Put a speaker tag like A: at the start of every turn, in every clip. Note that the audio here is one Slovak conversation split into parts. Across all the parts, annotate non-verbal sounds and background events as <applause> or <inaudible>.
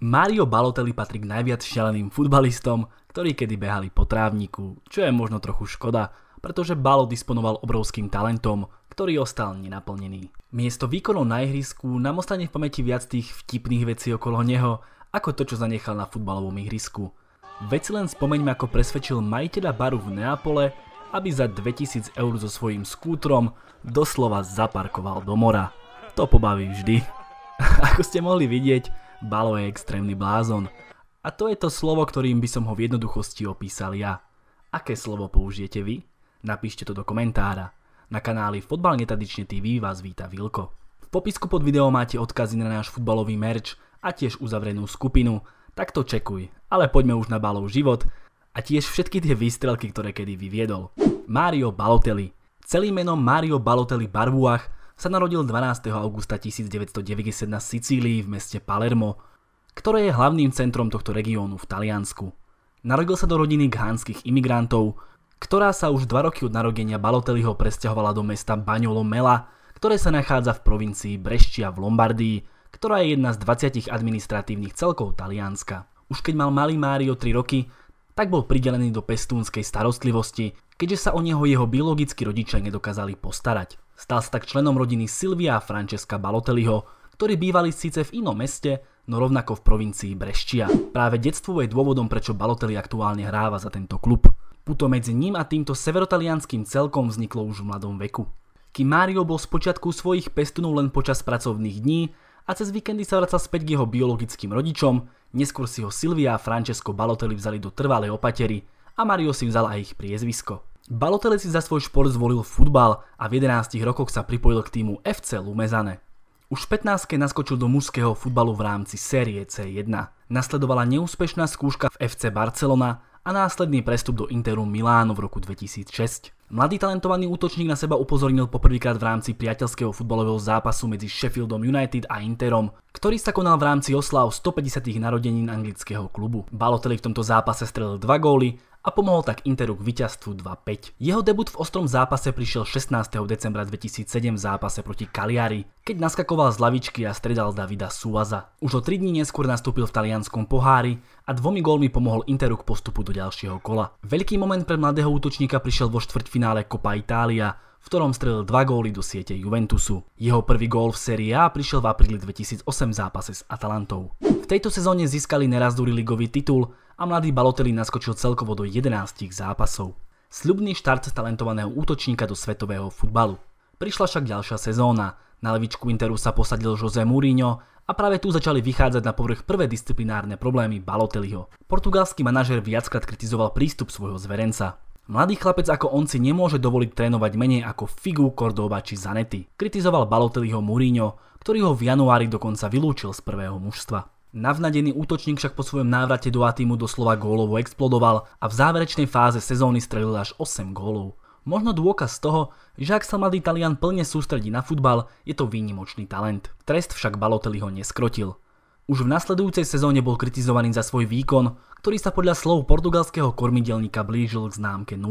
A: Mario Balotelli patrí k najviac šialeným futbalistom, ktorí kedy behali po trávniku, čo je možno trochu škoda, pretože Balo disponoval obrovským talentom, ktorý ostal nenaplnený. Miesto výkonov na ihrisku nám ostane v pamäti viac tých vtipných vecí okolo neho, ako to, čo zanechal na futbalovom ihrisku. Veď si len spomeňme, ako presvedčil majiteľa baru v Neapole, aby za 2000 eur so svojím skútrom doslova zaparkoval do mora. To pobaví vždy. <laughs> Ako ste mohli vidieť, Balo je extrémny blázon. A to je to slovo, ktorým by som ho v jednoduchosti opísal ja. Aké slovo použijete vy? Napíšte to do komentára. Na kanáli Fotbal netradične TV vás víta Vilko. V popisku pod video máte odkazy na náš futbalový merch a tiež uzavrenú skupinu, tak to čekuj, ale poďme už na Balov život a tiež všetky tie výstrelky, ktoré kedy vyviedol. Mario Balotelli Celým menom Mario Balotelli Barbuach sa narodil 12. augusta 1990 na Sicílii v meste Palermo, ktoré je hlavným centrom tohto regiónu v Taliansku. Narodil sa do rodiny ghánskych imigrantov, ktorá sa už dva roky od narodenia Balotelliho presťahovala do mesta Bagnolo Mela, ktoré sa nachádza v provincii Breštia v Lombardii, ktorá je jedna z 20 administratívnych celkov Talianska. Už keď mal malý Mário 3 roky, tak bol pridelený do pestúnskej starostlivosti, keďže sa o neho jeho biologickí rodičia nedokázali postarať. Stal sa tak členom rodiny Silvia a Francesca Balotelliho, ktorí bývali síce v inom meste, no rovnako v provincii Breščia. Práve detstvo je dôvodom, prečo Balotelli aktuálne hráva za tento klub. Puto medzi ním a týmto severotalianským celkom vzniklo už v mladom veku. Kým Mario bol spočiatku svojich pestunov len počas pracovných dní a cez víkendy sa vracal späť k jeho biologickým rodičom, neskôr si ho Silvia a Francesco Balotelli vzali do trvalej opatery a Mario si vzal aj ich priezvisko. Balotelli si za svoj šport zvolil futbal a v 11 rokoch sa pripojil k týmu FC Lumezane. Už v 15. naskočil do mužského futbalu v rámci série C1. Nasledovala neúspešná skúška v FC Barcelona a následný prestup do Interu Miláno v roku 2006. Mladý talentovaný útočník na seba upozornil poprvýkrát v rámci priateľského futbalového zápasu medzi Sheffieldom United a Interom, ktorý sa konal v rámci oslav 150. narodenín anglického klubu. Balotelli v tomto zápase strelil dva góly a pomohol tak Interu k víťazstvu 2-5. Jeho debut v ostrom zápase prišiel 16. decembra 2007 v zápase proti Cagliari, keď naskakoval z lavičky a stredal Davida Suaza. Už o 3 dní neskôr nastúpil v talianskom pohári a dvomi gólmi pomohol Interu k postupu do ďalšieho kola. Veľký moment pre mladého útočníka prišiel vo štvrťfinále Copa Italia, v ktorom strelil dva góly do siete Juventusu. Jeho prvý gól v Serie A prišiel v apríli 2008 v zápase s Atalantou. V tejto sezóne získali nerazdúri ligový titul a mladý Balotelli naskočil celkovo do 11 zápasov. Sľubný štart talentovaného útočníka do svetového futbalu. Prišla však ďalšia sezóna. Na levičku Interu sa posadil Jose Mourinho a práve tu začali vychádzať na povrch prvé disciplinárne problémy Balotelliho. Portugalský manažer viackrát kritizoval prístup svojho zverenca. Mladý chlapec ako on si nemôže dovoliť trénovať menej ako Figu, Cordoba či Zanetti. Kritizoval Balotelliho Mourinho, ktorý ho v januári dokonca vylúčil z prvého mužstva. Navnadený útočník však po svojom návrate do Atimu doslova gólovo explodoval a v záverečnej fáze sezóny strelil až 8 gólov. Možno dôkaz toho, že ak sa mladý Talian plne sústredí na futbal, je to výnimočný talent. Trest však Balotelli ho neskrotil. Už v nasledujúcej sezóne bol kritizovaný za svoj výkon, ktorý sa podľa slov portugalského kormidelníka blížil k známke 0.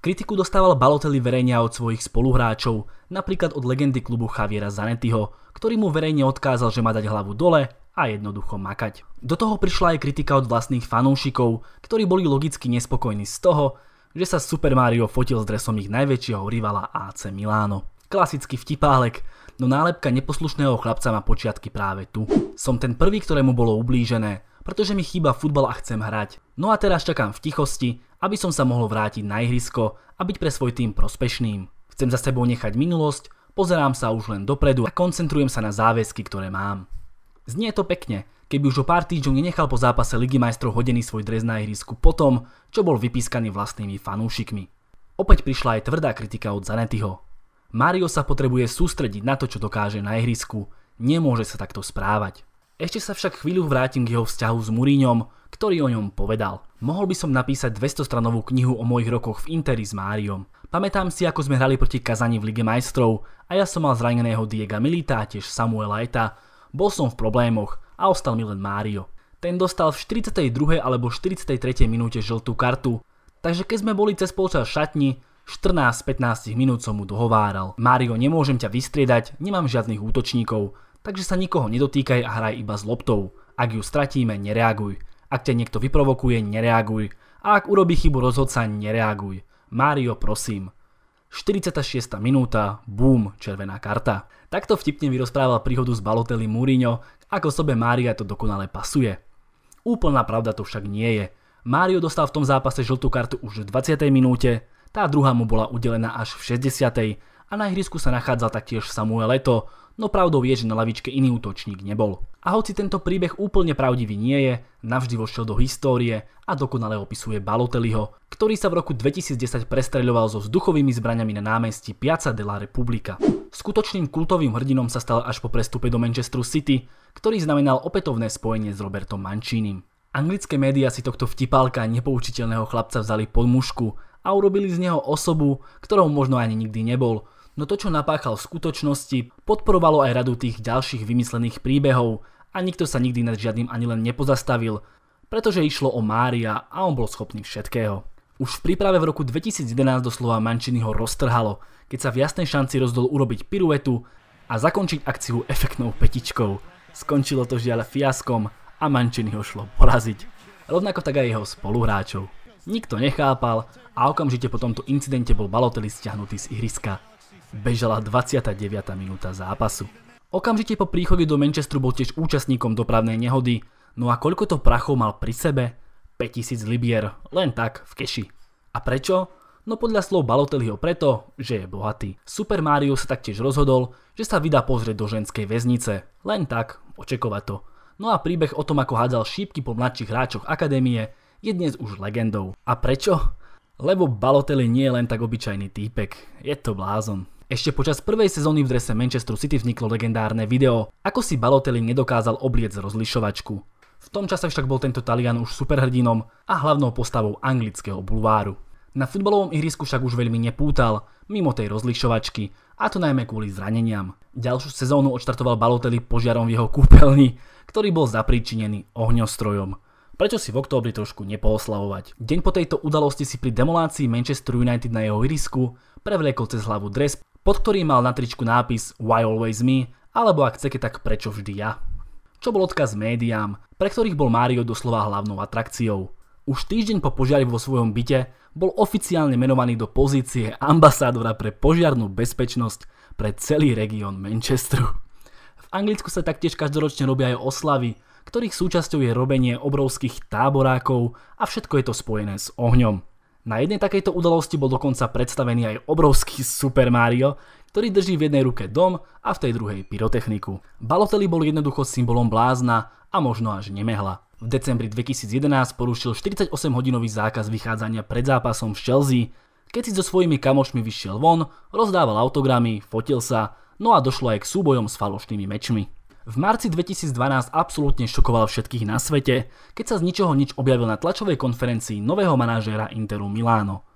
A: Kritiku dostával Balotelli verejne od svojich spoluhráčov, napríklad od legendy klubu Javiera Zanettiho, ktorý mu verejne odkázal, že má dať hlavu dole a jednoducho makať. Do toho prišla aj kritika od vlastných fanúšikov, ktorí boli logicky nespokojní z toho, že sa Super Mario fotil s dresom ich najväčšieho rivala AC Milano. Klasický vtipálek, no nálepka neposlušného chlapca má počiatky práve tu. Som ten prvý, ktorému bolo ublížené, pretože mi chýba futbal a chcem hrať. No a teraz čakám v tichosti, aby som sa mohol vrátiť na ihrisko a byť pre svoj tým prospešným. Chcem za sebou nechať minulosť, pozerám sa už len dopredu a koncentrujem sa na záväzky, ktoré mám. Znie to pekne, keby už o pár týždňov nenechal po zápase Ligy majstrov hodený svoj dres na ihrisku po tom, čo bol vypískaný vlastnými fanúšikmi. Opäť prišla aj tvrdá kritika od Zanetyho. Mario sa potrebuje sústrediť na to, čo dokáže na ihrisku, nemôže sa takto správať. Ešte sa však chvíľu vrátim k jeho vzťahu s Muriňom, ktorý o ňom povedal. Mohol by som napísať 200-stranovú knihu o mojich rokoch v Interi s Máriom. Pamätám si, ako sme hrali proti Kazani v Lige majstrov a ja som mal zraneného Diega Milita a tiež Samuela Eta, bol som v problémoch a ostal mi len Mário. Ten dostal v 42. alebo 43. minúte žltú kartu. Takže keď sme boli cez polčas šatni, 14 15 minút som mu dohováral. Mário, nemôžem ťa vystriedať, nemám žiadnych útočníkov, takže sa nikoho nedotýkaj a hraj iba s loptou. Ak ju stratíme, nereaguj. Ak ťa niekto vyprovokuje, nereaguj. A ak urobí chybu rozhodca, nereaguj. Mário, prosím. 46. minúta, boom, červená karta. Takto vtipne vyrozprával príhodu s Balotelli Mourinho, ako sobe Mária to dokonale pasuje. Úplná pravda to však nie je. Mário dostal v tom zápase žltú kartu už v 20. minúte, tá druhá mu bola udelená až v 60. a na ihrisku sa nachádzal taktiež Samuel Leto, no pravdou je, že na lavičke iný útočník nebol. A hoci tento príbeh úplne pravdivý nie je, navždy vošiel do histórie a dokonale opisuje Balotelliho, ktorý sa v roku 2010 prestreľoval so vzduchovými zbraňami na námestí Piazza della Repubblica. Skutočným kultovým hrdinom sa stal až po prestupe do Manchesteru City, ktorý znamenal opätovné spojenie s Robertom Mancinim. Anglické médiá si tohto vtipálka a nepoučiteľného chlapca vzali pod mušku a urobili z neho osobu, ktorou možno ani nikdy nebol, No to, čo napáchal v skutočnosti, podporovalo aj radu tých ďalších vymyslených príbehov a nikto sa nikdy nad žiadnym ani len nepozastavil, pretože išlo o Mária a on bol schopný všetkého. Už v príprave v roku 2011 doslova Mančiny ho roztrhalo, keď sa v jasnej šanci rozdol urobiť piruetu a zakončiť akciu efektnou petičkou. Skončilo to žiaľ fiaskom a Mančiny ho šlo poraziť. Rovnako tak aj jeho spoluhráčov. Nikto nechápal a okamžite po tomto incidente bol Balotelli stiahnutý z ihriska bežala 29. minúta zápasu. Okamžite po príchode do Manchesteru bol tiež účastníkom dopravnej nehody, no a koľko to prachov mal pri sebe? 5000 libier, len tak, v keši. A prečo? No podľa slov Balotelliho preto, že je bohatý. Super Mario sa taktiež rozhodol, že sa vydá pozrieť do ženskej väznice, len tak, očekovať to. No a príbeh o tom, ako hádzal šípky po mladších hráčoch akadémie, je dnes už legendou. A prečo? Lebo Balotelli nie je len tak obyčajný týpek, je to blázon. Ešte počas prvej sezóny v drese Manchester City vzniklo legendárne video, ako si Balotelli nedokázal obliec rozlišovačku. V tom čase však bol tento Talian už superhrdinom a hlavnou postavou anglického bulváru. Na futbalovom ihrisku však už veľmi nepútal, mimo tej rozlišovačky, a to najmä kvôli zraneniam. Ďalšiu sezónu odštartoval Balotelli požiarom v jeho kúpeľni, ktorý bol zapríčinený ohňostrojom prečo si v októbri trošku nepooslavovať. Deň po tejto udalosti si pri demolácii Manchester United na jeho irisku prevliekol cez hlavu dres, pod ktorým mal na tričku nápis Why Always Me, alebo ak chcete, tak prečo vždy ja. Čo bol odkaz médiám, pre ktorých bol Mario doslova hlavnou atrakciou. Už týždeň po požiari vo svojom byte bol oficiálne menovaný do pozície ambasádora pre požiarnú bezpečnosť pre celý región Manchesteru. V Anglicku sa taktiež každoročne robia aj oslavy, ktorých súčasťou je robenie obrovských táborákov a všetko je to spojené s ohňom. Na jednej takejto udalosti bol dokonca predstavený aj obrovský Super Mario, ktorý drží v jednej ruke dom a v tej druhej pyrotechniku. Balotelli bol jednoducho symbolom blázna a možno až nemehla. V decembri 2011 porušil 48-hodinový zákaz vychádzania pred zápasom v Chelsea, keď si so svojimi kamošmi vyšiel von, rozdával autogramy, fotil sa, no a došlo aj k súbojom s falošnými mečmi. V marci 2012 absolútne šokoval všetkých na svete, keď sa z ničoho nič objavil na tlačovej konferencii nového manažéra Interu Miláno.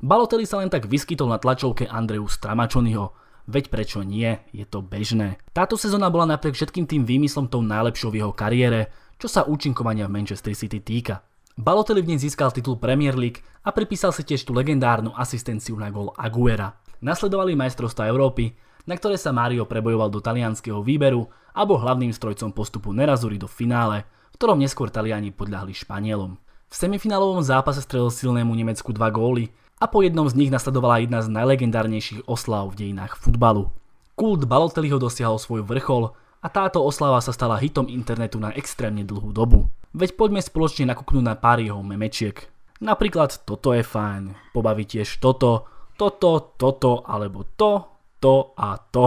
A: Balotelli sa len tak vyskytol na tlačovke Andreju Stramačonyho, veď prečo nie, je to bežné. Táto sezóna bola napriek všetkým tým výmyslom tou najlepšou v jeho kariére, čo sa účinkovania v Manchester City týka. Balotelli v nej získal titul Premier League a pripísal si tiež tú legendárnu asistenciu na gol Aguera. Nasledovali majstrovstvá Európy, na ktoré sa Mario prebojoval do talianského výberu a bol hlavným strojcom postupu Nerazuri do finále, v ktorom neskôr Taliani podľahli Španielom. V semifinálovom zápase strelil silnému Nemecku dva góly a po jednom z nich nasledovala jedna z najlegendárnejších oslav v dejinách futbalu. Kult Balotelliho dosiahol svoj vrchol a táto oslava sa stala hitom internetu na extrémne dlhú dobu. Veď poďme spoločne nakúknúť na pár jeho memečiek. Napríklad toto je fajn, pobaví tiež toto, toto, toto alebo to, to a to.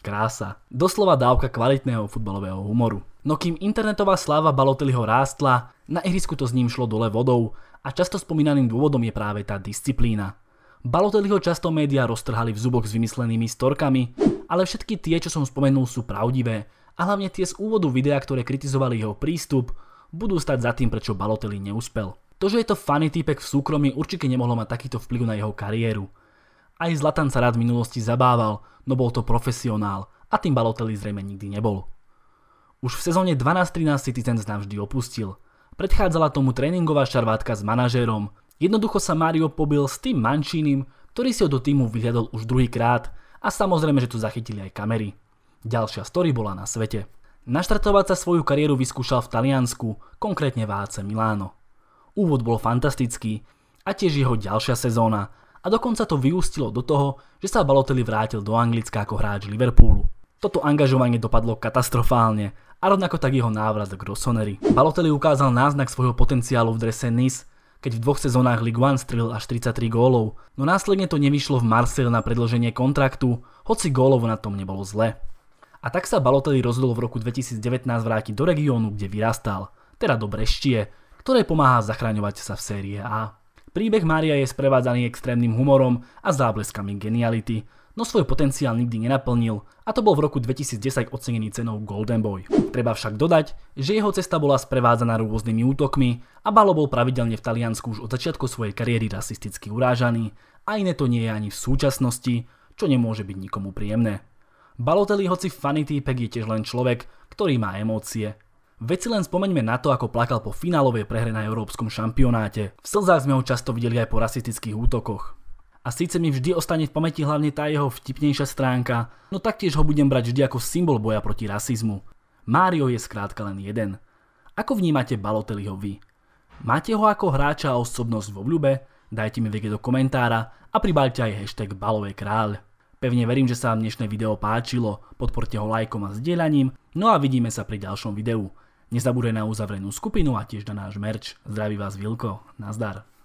A: Krása. Doslova dávka kvalitného futbalového humoru. No kým internetová sláva Balotelliho rástla, na ihrisku to s ním šlo dole vodou a často spomínaným dôvodom je práve tá disciplína. Balotelliho často médiá roztrhali v zuboch s vymyslenými storkami, ale všetky tie, čo som spomenul, sú pravdivé a hlavne tie z úvodu videa, ktoré kritizovali jeho prístup, budú stať za tým, prečo Balotelli neúspel. To, že je to funny týpek v súkromí, určite nemohlo mať takýto vplyv na jeho kariéru. Aj Zlatan sa rád v minulosti zabával, no bol to profesionál a tým Balotelli zrejme nikdy nebol. Už v sezóne 12-13 nám vždy opustil. Predchádzala tomu tréningová šarvátka s manažérom. Jednoducho sa Mario pobil s tým Mančínim, ktorý si ho do týmu vyhľadol už druhýkrát a samozrejme, že tu zachytili aj kamery. Ďalšia story bola na svete. Naštartovať sa svoju kariéru vyskúšal v Taliansku, konkrétne v AC Milano. Úvod bol fantastický a tiež jeho ďalšia sezóna, a dokonca to vyústilo do toho, že sa Balotelli vrátil do Anglicka ako hráč Liverpoolu. Toto angažovanie dopadlo katastrofálne a rovnako tak jeho návrat k Rossoneri. Balotelli ukázal náznak svojho potenciálu v drese Nice, keď v dvoch sezónách Ligue 1 strelil až 33 gólov, no následne to nevyšlo v Marseille na predlženie kontraktu, hoci gólovo na tom nebolo zle. A tak sa Balotelli rozhodol v roku 2019 vrátiť do regiónu, kde vyrastal, teda do Breštie, ktoré pomáha zachraňovať sa v série A. Príbeh Mária je sprevádzaný extrémnym humorom a zábleskami geniality, no svoj potenciál nikdy nenaplnil a to bol v roku 2010 ocenený cenou Golden Boy. Treba však dodať, že jeho cesta bola sprevádzaná rôznymi útokmi a Balo bol pravidelne v Taliansku už od začiatku svojej kariéry rasisticky urážaný a iné to nie je ani v súčasnosti, čo nemôže byť nikomu príjemné. Balotelli, hoci faný týpek, je tiež len človek, ktorý má emócie Veď si len spomeňme na to, ako plakal po finálovej prehre na európskom šampionáte. V slzách sme ho často videli aj po rasistických útokoch. A síce mi vždy ostane v pamäti hlavne tá jeho vtipnejšia stránka, no taktiež ho budem brať vždy ako symbol boja proti rasizmu. Mário je skrátka len jeden. Ako vnímate Baloteliho vy? Máte ho ako hráča a osobnosť vo obľube? Dajte mi vedieť do komentára a pribalte aj hashtag Balové kráľ. Pevne verím, že sa vám dnešné video páčilo, podporte ho lajkom a zdieľaním, no a vidíme sa pri ďalšom videu. Nezabúdaj na uzavrenú skupinu a tiež na náš merč. Zdraví vás Vilko. Nazdar.